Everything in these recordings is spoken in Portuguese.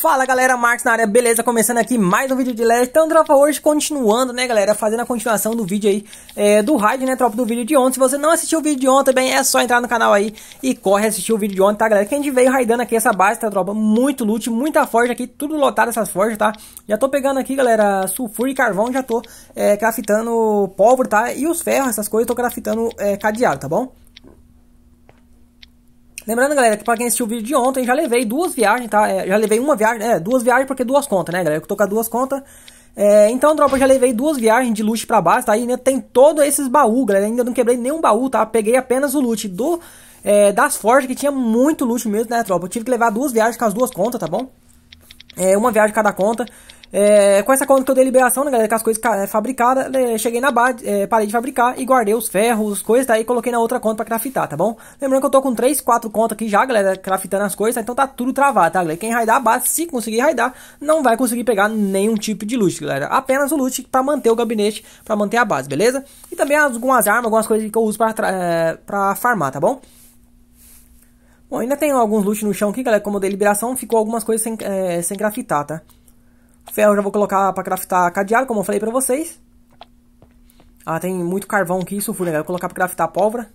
Fala galera, Marcos na área, beleza? Começando aqui mais um vídeo de LED. Então, tropa, hoje continuando, né galera, fazendo a continuação do vídeo aí é, do raid, né tropa, do vídeo de ontem. Se você não assistiu o vídeo de ontem, bem, é só entrar no canal aí e corre assistir o vídeo de ontem, tá galera? Que a gente veio raidando aqui essa base, tá tropa? Muito loot, muita forja aqui, tudo lotado essas forjas, tá? Já tô pegando aqui, galera, sulfuro e carvão, já tô é, craftando pólvora, tá? E os ferros, essas coisas, tô craftando é, cadeado, tá bom? Lembrando, galera, que pra quem assistiu o vídeo de ontem, já levei duas viagens, tá? É, já levei uma viagem, é, duas viagens porque duas contas, né, galera? Eu tô com duas contas. É, então, dropa, já levei duas viagens de loot pra base, tá? E ainda tem todos esses baús, galera. Ainda não quebrei nenhum baú, tá? Peguei apenas o loot do, é, das forjas, que tinha muito loot mesmo, né, tropa? Eu tive que levar duas viagens com as duas contas, tá bom? É, uma viagem cada conta. É, com essa conta que eu dei liberação, né, galera, com as coisas fabricadas, é, né, cheguei na base, é, parei de fabricar e guardei os ferros, coisas, daí coloquei na outra conta pra craftar, tá bom? Lembrando que eu tô com 3, 4 contas aqui já, galera, craftando as coisas, tá, então tá tudo travado, tá, galera? Quem raidar a base, se conseguir raidar, não vai conseguir pegar nenhum tipo de loot, galera. Apenas o loot pra manter o gabinete, pra manter a base, beleza? E também algumas armas, algumas coisas que eu uso pra, é, pra farmar, tá bom? Bom, ainda tem alguns loot no chão aqui, galera, como eu dei liberação, ficou algumas coisas sem, é, sem grafitar, tá? Ferro eu já vou colocar para craftar cadeado, como eu falei para vocês. Ah, tem muito carvão aqui, sulfuro, né, galera? Vou colocar para craftar pólvora.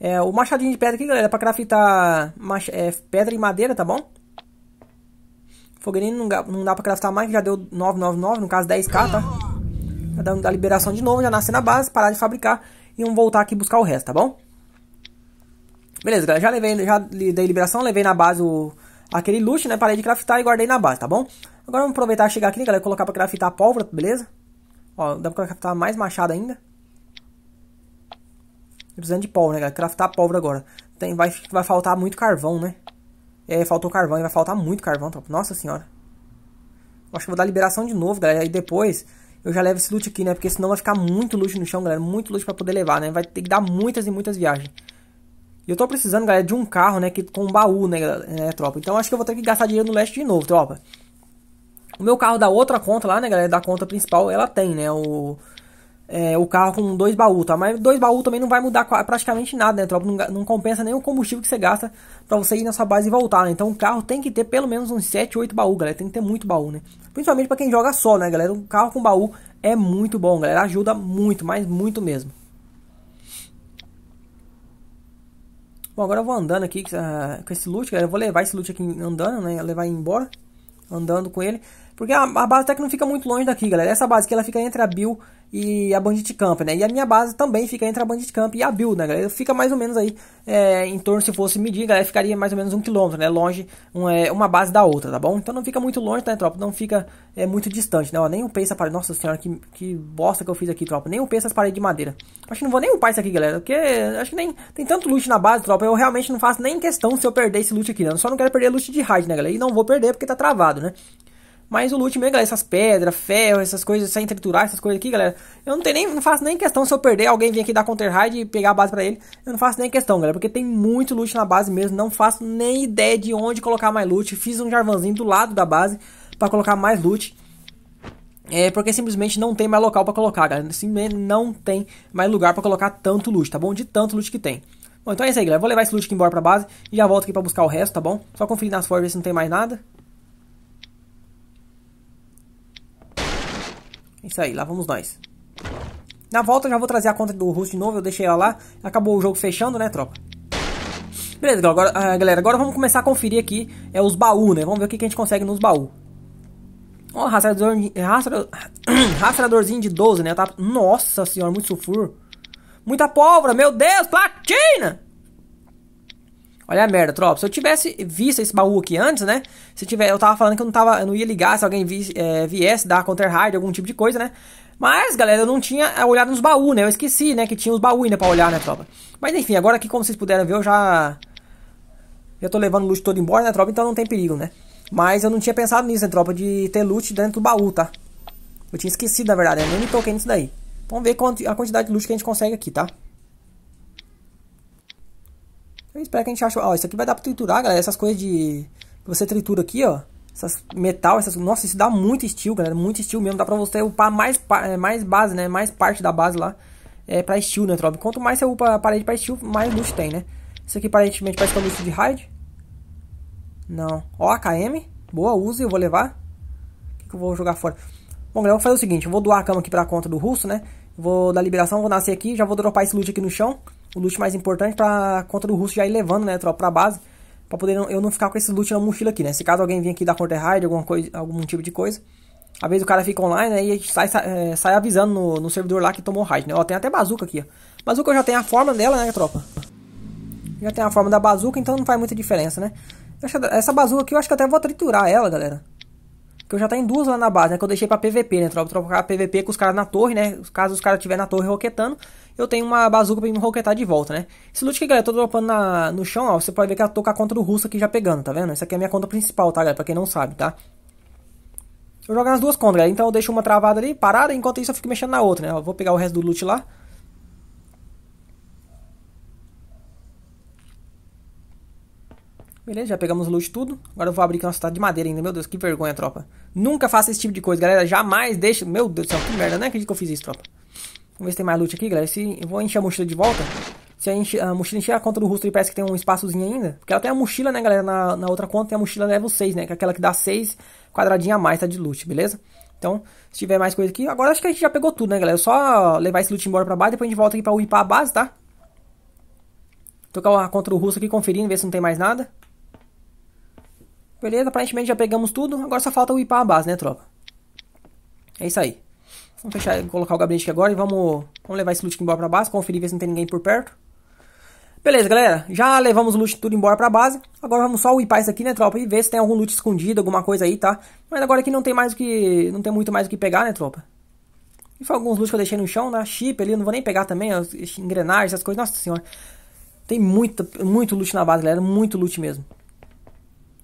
É, o machadinho de pedra aqui, galera, é pra craftar mach... é, pedra e madeira, tá bom? Fogueirinho não, não dá pra craftar mais, já deu 999, no caso 10k, tá? Já tá dá, liberação de novo, já nasce na base, parar de fabricar e vamos voltar aqui buscar o resto, tá bom? Beleza, galera, já levei, já dei liberação, levei na base o, aquele luxo, né? Parei de craftar e guardei na base, tá bom? Agora vamos aproveitar chegar aqui, galera, né, galera, colocar pra craftar a pólvora, beleza? Ó, dá pra craftar mais machado ainda. Precisando de pólvora, né, galera? Craftar pólvora agora. Tem, vai, vai faltar muito carvão, né? É, faltou carvão vai faltar muito carvão, tropa. Nossa senhora. Acho que vou dar liberação de novo, galera. E depois eu já levo esse loot aqui, né? Porque senão vai ficar muito loot no chão, galera. Muito loot pra poder levar, né? Vai ter que dar muitas e muitas viagens. E eu tô precisando, galera, de um carro, né, que, com um baú, né, né, tropa. Então acho que eu vou ter que gastar dinheiro no leste de novo, tropa. O meu carro da outra conta lá, né, galera, da conta principal, ela tem, né, o... É, o carro com dois baús, tá? Mas dois baús também não vai mudar praticamente nada, né, tropa? Não, não compensa nem o combustível que você gasta pra você ir na sua base e voltar, né? Então o carro tem que ter pelo menos uns 7, 8 baús, galera. Tem que ter muito baú, né? Principalmente pra quem joga só, né, galera? Um carro com baú é muito bom, galera. Ajuda muito, mas muito mesmo. Bom, agora eu vou andando aqui ah, com esse loot, galera. Eu vou levar esse loot aqui andando, né? Levar ele embora. Andando com ele. Porque a, a base até que não fica muito longe daqui, galera. Essa base aqui, ela fica entre a Bill e a Bandit Camp, né? E a minha base também fica entre a Bandit Camp e a Bill, né, galera? Fica mais ou menos aí, é, em torno, se fosse medir, galera, ficaria mais ou menos um quilômetro, né? Longe um, é, uma base da outra, tá bom? Então não fica muito longe, né, tropa? Não fica é, muito distante, né? Ó, nem o essa parede. Nossa senhora, que, que bosta que eu fiz aqui, tropa. Nem peça as paredes de madeira. Acho que não vou nem upar isso aqui, galera, porque acho que nem tem tanto loot na base, tropa. Eu realmente não faço nem questão se eu perder esse loot aqui, né? Eu só não quero perder loot de raid, né, galera? E não vou perder porque tá travado, né? Mas o loot mesmo, galera, essas pedras, ferro, essas coisas, sem triturar, essas coisas aqui, galera. Eu não, tenho nem, não faço nem questão se eu perder, alguém vir aqui dar counter raid e pegar a base pra ele. Eu não faço nem questão, galera, porque tem muito loot na base mesmo. Não faço nem ideia de onde colocar mais loot. Fiz um jarvanzinho do lado da base pra colocar mais loot. É porque simplesmente não tem mais local para colocar, galera. Simplesmente não tem mais lugar para colocar tanto loot, tá bom? De tanto loot que tem. Bom, então é isso aí, galera. Vou levar esse loot aqui embora pra base e já volto aqui pra buscar o resto, tá bom? Só conferir nas forjas se não tem mais nada. Isso aí, lá vamos nós. Na volta já vou trazer a conta do Russo de novo, eu deixei ela lá. Acabou o jogo fechando, né, tropa? Beleza, agora, ah, galera, agora vamos começar a conferir aqui é, os baús, né? Vamos ver o que, que a gente consegue nos baús. Ó, rastreador, rastreador, rastreadorzinho de 12, né? Tava, nossa senhora, muito sulfuro. Muita pólvora, meu Deus, platina! Olha a merda, tropa. Se eu tivesse visto esse baú aqui antes, né? Se tiver, eu tava falando que eu não, tava, eu não ia ligar se alguém é, viesse dar counter hard, algum tipo de coisa, né? Mas, galera, eu não tinha é, olhado nos baús, né? Eu esqueci, né? Que tinha os baús ainda pra olhar, né, tropa? Mas enfim, agora aqui, como vocês puderam ver, eu já. Já tô levando o loot todo embora, né, tropa? Então não tem perigo, né? Mas eu não tinha pensado nisso, né, tropa? De ter loot dentro do baú, tá? Eu tinha esquecido, na verdade, né? Eu nem me toquei nisso daí. Vamos ver a quantidade de loot que a gente consegue aqui, tá? espera espero que a gente ache. Ó, isso aqui vai dar pra triturar, galera. Essas coisas de. Que você tritura aqui, ó. Essas metal, essas. Nossa, isso dá muito estilo, galera. Muito estilo mesmo. Dá pra você upar mais, é, mais base, né? Mais parte da base lá. É pra estilo, né, Trob? Quanto mais você upa a parede pra estilo, mais luxo tem, né? Isso aqui aparentemente parece que é luxo de raid. Não. Ó, KM. Boa, uso. Eu vou levar. O que, que eu vou jogar fora? Bom, galera, eu vou fazer o seguinte, eu vou doar a cama aqui pra conta do russo, né? Vou dar liberação, vou nascer aqui, já vou dropar esse loot aqui no chão. O loot mais importante pra conta do russo já ir levando, né, tropa, pra base. Pra poder eu não ficar com esse loot na mochila aqui, né? Se caso alguém vir aqui dar counter raid, alguma coisa, algum tipo de coisa. Às vezes o cara fica online, né? E sai, sai, eh, sai avisando no, no, servidor lá que tomou raid, né? Ó, tem até bazuca aqui, ó. Bazuca eu já tenho a forma dela, né, tropa? Já tem a forma da bazuca, então não faz muita diferença, né? Essa bazuca aqui eu acho que até vou triturar ela, galera. Que eu já tenho tá duas lá na base, né? Que eu deixei pra PVP, né? Trocar PVP com os caras na torre, né? Caso os caras tiverem na torre roquetando, eu tenho uma bazuca pra me roquetar de volta, né? Esse loot que, galera, eu tô dropando na, no chão, ó. Você pode ver que eu tô com a conta do russo aqui já pegando, tá vendo? Essa aqui é a minha conta principal, tá, galera? Pra quem não sabe, tá? Eu jogo nas duas contas, galera. Então eu deixo uma travada ali, parada, enquanto isso eu fico mexendo na outra, né? Eu vou pegar o resto do loot lá. Beleza, já pegamos loot tudo. Agora eu vou abrir aqui uma cidade de madeira ainda. Meu Deus, que vergonha, tropa. Nunca faça esse tipo de coisa, galera. Jamais deixa... Meu Deus do céu, que merda. Não acredito que eu fiz isso, tropa. Vamos ver se tem mais loot aqui, galera. Se eu vou encher a mochila de volta. Se a, enche, a mochila encher a conta do e parece que tem um espaçozinho ainda. Porque ela tem a mochila, né, galera? Na, na outra conta tem a mochila level 6, né? Que é aquela que dá 6 quadradinha a mais, tá? De loot, beleza? Então, se tiver mais coisa aqui... Agora acho que a gente já pegou tudo, né, galera? É só levar esse loot embora pra baixo. Depois a gente volta aqui pra upar a base, tá? Tocar a conta do Russo aqui, conferindo, ver se não tem mais nada. Beleza, aparentemente já pegamos tudo. Agora só falta wipar a base, né, tropa? É isso aí. Vamos fechar, colocar o gabinete aqui agora e vamos, vamos levar esse loot embora pra base. Conferir ver se não tem ninguém por perto. Beleza, galera. Já levamos o loot tudo embora pra base. Agora vamos só wipar isso aqui, né, tropa? E ver se tem algum loot escondido, alguma coisa aí, tá? Mas agora aqui não tem mais o que... Não tem muito mais o que pegar, né, tropa? E foi alguns loot que eu deixei no chão, na né? chip ali, não vou nem pegar também, engrenagens, essas coisas. Nossa senhora. Tem muita, muito loot na base, galera. Muito loot mesmo.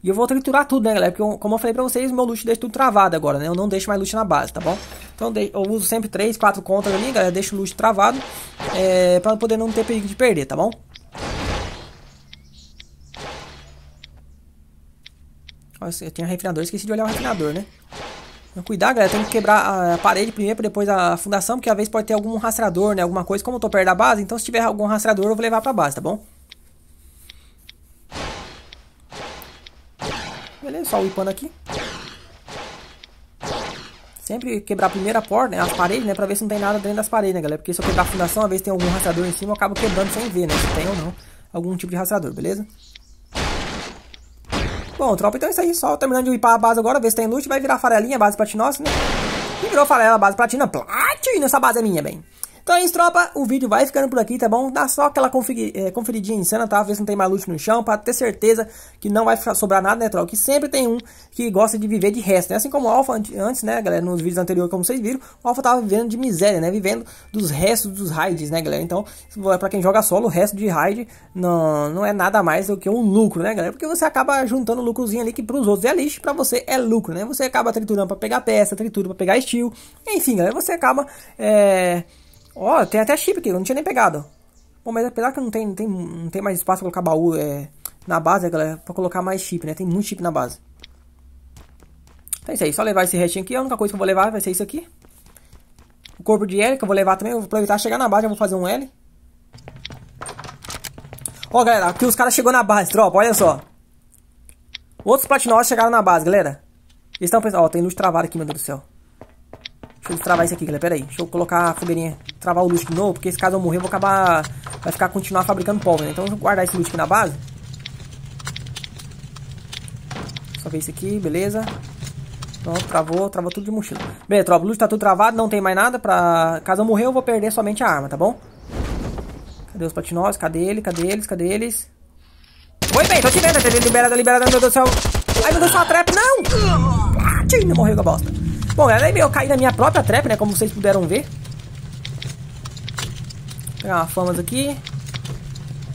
E eu vou triturar tudo, né, galera? Porque, eu, como eu falei pra vocês, meu loot deixa tudo travado agora, né? Eu não deixo mais loot na base, tá bom? Então eu uso sempre 3, 4 contas ali, galera. Deixo o loot travado é, pra poder não ter perigo de perder, tá bom? Nossa, eu tinha refinador, esqueci de olhar o refinador, né? Então, cuidado, galera, tem que quebrar a parede primeiro, depois a fundação, porque às vezes pode ter algum rastreador, né? Alguma coisa, como eu tô perto da base, então se tiver algum rastreador eu vou levar pra base, tá bom? Beleza, só whipando aqui. Sempre quebrar a primeira porta, né, as paredes, né, pra ver se não tem nada dentro das paredes, né, galera. Porque se eu quebrar a fundação, às vezes tem algum rastreador em cima, eu acabo quebrando sem ver, né, se tem ou não algum tipo de rastreador, beleza? Bom, tropa, então é isso aí. Só terminando de limpar a base agora, ver se tem loot. Vai virar farelinha, base platinosa, né? E virou farela, base platina. Platina! Essa base é minha, bem. Então é isso, tropa. O vídeo vai ficando por aqui, tá bom? Dá só aquela eh, conferidinha insana, tá? Ver se não tem maluco no chão, pra ter certeza que não vai sobrar nada, né, tropa? Que sempre tem um que gosta de viver de resto, né? Assim como o Alpha antes, né, galera? Nos vídeos anteriores, como vocês viram, o Alpha tava vivendo de miséria, né? Vivendo dos restos dos raids, né, galera? Então, pra quem joga solo, o resto de raid não, não é nada mais do que um lucro, né, galera? Porque você acaba juntando um lucrozinho ali que pros outros é lixo, pra você é lucro, né? Você acaba triturando pra pegar peça, tritura pra pegar estilo. Enfim, galera, você acaba... É Ó, oh, tem até chip aqui, eu não tinha nem pegado. Bom, mas apesar que não tem, não tem, não tem mais espaço pra colocar baú é, na base, galera, é pra colocar mais chip, né? Tem muito chip na base. Então é isso aí, só levar esse restinho aqui. A única coisa que eu vou levar vai ser isso aqui. O corpo de L que eu vou levar também. Eu vou aproveitar chegar na base, eu vou fazer um L. Ó, oh, galera, aqui os caras chegou na base, tropa, olha só. Outros platinos chegaram na base, galera. Eles estão pensando... Ó, oh, tem luz travada aqui, meu Deus do céu. Deixa eu travar isso aqui, galera. Pera aí. Deixa eu colocar a fogueirinha. Travar o loot de novo, porque se caso eu morrer, eu vou acabar... Vai ficar, continuar fabricando pólvora, né? Então, vou guardar esse loot aqui na base. Só ver isso aqui, beleza. Pronto, travou. Travou tudo de mochila. Beleza, tropa. O loot tá tudo travado, não tem mais nada pra... Caso eu morrer, eu vou perder somente a arma, tá bom? Cadê os patinós? Cadê ele? Cadê eles? Cadê eles? Oi, bem, tô te vendo. Tá liberada, liberada, meu Deus do céu. Ai, meu Deus do céu, a trap. Não! Ah, tchim, não morreu com a bosta. Bom, ela é meio cair na minha própria trap, né? Como vocês puderam ver. Vou pegar uma famas aqui.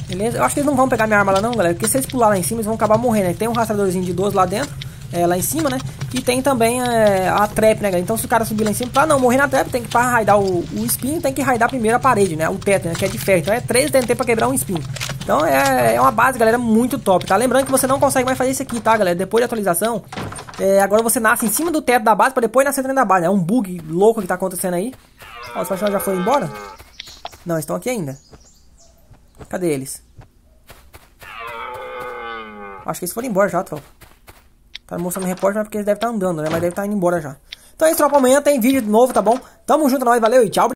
Beleza? Eu acho que eles não vão pegar minha arma lá não, galera. Porque se eles pular lá em cima, eles vão acabar morrendo. Né? Tem um rastreadorzinho de 12 lá dentro. É, lá em cima, né? E tem também é, a trap, né, galera? Então se o cara subir lá em cima, pra não morrer na trap, tem que para raidar o, o espinho, tem que raidar primeiro a parede, né? O teto, né? Que é de ferro. Então é 3 TNT pra quebrar um espinho. Então é, é uma base, galera, muito top, tá? Lembrando que você não consegue mais fazer isso aqui, tá, galera? Depois da atualização, é, agora você nasce em cima do teto da base pra depois nascer dentro da base. É um bug louco que tá acontecendo aí. Ó, os personagens já foram embora? Não, estão aqui ainda. Cadê eles? Acho que eles foram embora já, tropa. Tá mostrando o repórter, mas é porque eles devem estar tá andando, né? Mas deve estar tá indo embora já. Então é isso, tropa. Amanhã tem vídeo novo, tá bom? Tamo junto, é nós. Valeu e tchau.